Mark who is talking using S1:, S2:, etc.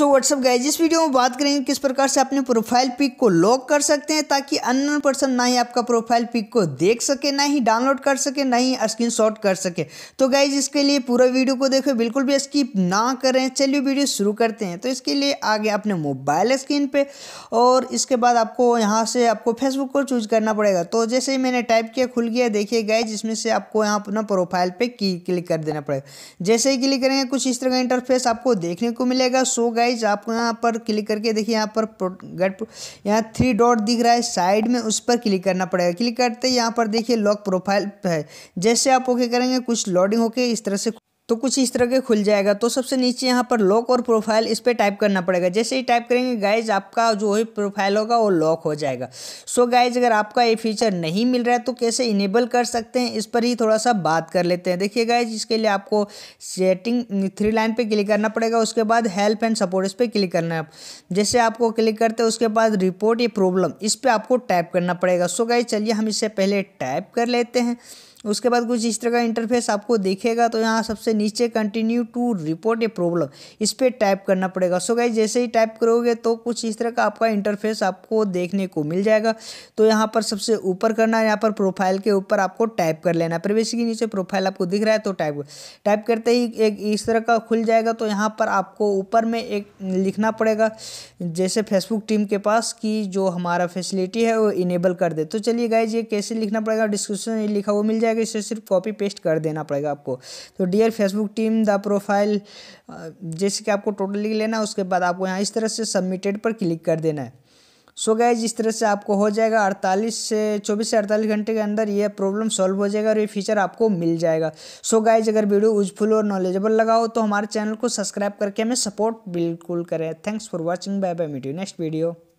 S1: सो WhatsApp guys इस video में बात करेंगे किस प्रकार से अपने प्रोफाइल पिक को लॉक कर सकते हैं ताकि अन्य पर्सन ना ही आपका प्रोफाइल पिक को देख सके ना ही डाउनलोड कर सके ना ही शॉट कर सके तो गाइज इसके लिए पूरा वीडियो को देखो बिल्कुल भी स्किप ना करें चलिए वीडियो शुरू करते हैं तो इसके लिए आगे अपने मोबाइल स्क्रीन पर और इसके बाद आपको यहाँ से आपको फेसबुक को चूज करना पड़ेगा तो जैसे ही मैंने टाइप किया खुल गया देखिए गाइज इसमें से आपको यहाँ अपना प्रोफाइल पर क्लिक कर देना पड़ेगा जैसे ही क्लिक करेंगे कुछ इस तरह का इंटरफेस आपको देखने को मिलेगा सो गाइज गाइज आप यहाँ पर क्लिक करके देखिए यहाँ पर गेट यहाँ थ्री डॉट दिख रहा है साइड में उस पर क्लिक करना पड़ेगा क्लिक करते यहाँ पर देखिए लॉक प्रोफाइल है जैसे आप ओके करेंगे कुछ लोडिंग होके इस तरह से तो कुछ इस तरह के खुल जाएगा तो सबसे नीचे यहाँ पर लॉक और प्रोफाइल इस पर टाइप करना पड़ेगा जैसे ही टाइप करेंगे गाइज आपका जो है प्रोफाइल होगा वो लॉक हो जाएगा सो so गाइज अगर आपका ये फीचर नहीं मिल रहा है तो कैसे इनेबल कर सकते हैं इस पर ही थोड़ा सा बात कर लेते हैं देखिए गाइज इसके लिए आपको सेटिंग थ्री लाइन पर क्लिक करना पड़ेगा उसके बाद हेल्प एंड सपोर्ट इस पर क्लिक करना है जैसे आपको क्लिक करते हैं उसके बाद रिपोर्ट ये प्रॉब्लम इस पर आपको टाइप करना पड़ेगा सो गाइज चलिए हम इससे पहले टाइप कर लेते हैं उसके बाद कुछ इस तरह का इंटरफेस आपको देखेगा तो यहाँ सबसे नीचे continue to report a problem इस पर टाइप करना पड़ेगा सो गाइज जैसे ही टाइप करोगे तो कुछ इस तरह का आपका इंटरफेस आपको देखने को मिल जाएगा तो यहाँ पर सबसे ऊपर करना है यहाँ पर प्रोफाइल के ऊपर आपको टाइप कर लेना प्रवेश के नीचे प्रोफाइल आपको दिख रहा है तो टाइप टाइप करते ही एक इस तरह का खुल जाएगा तो यहाँ पर आपको ऊपर में एक लिखना पड़ेगा जैसे फेसबुक टीम के पास की जो हमारा फैसिलिटी है वो इनेबल कर दे तो चलिए गाइज ये कैसे लिखना पड़ेगा डिस्क्रिप्शन में लिखा हुआ मिल जाएगा जाएगा इसे सिर्फ कॉपी पेस्ट कर देना पड़ेगा आपको तो dear Facebook team the profile जैसे कि आपको टोटल लिख लेना उसके बाद आपको यहाँ इस तरह से सबमिटेड पर क्लिक कर देना है सो so जिस इस तरह से आपको हो जाएगा 48 से 24 से 48 घंटे के अंदर ये प्रॉब्लम सॉल्व हो जाएगा और ये फीचर आपको मिल जाएगा सो so गाइज अगर वीडियो यूजफुल और नॉलेजेबल लगा हो तो हमारे चैनल को सब्सक्राइब करके हमें सपोर्ट बिल्कुल करें thanks for watching bye bye meet you next video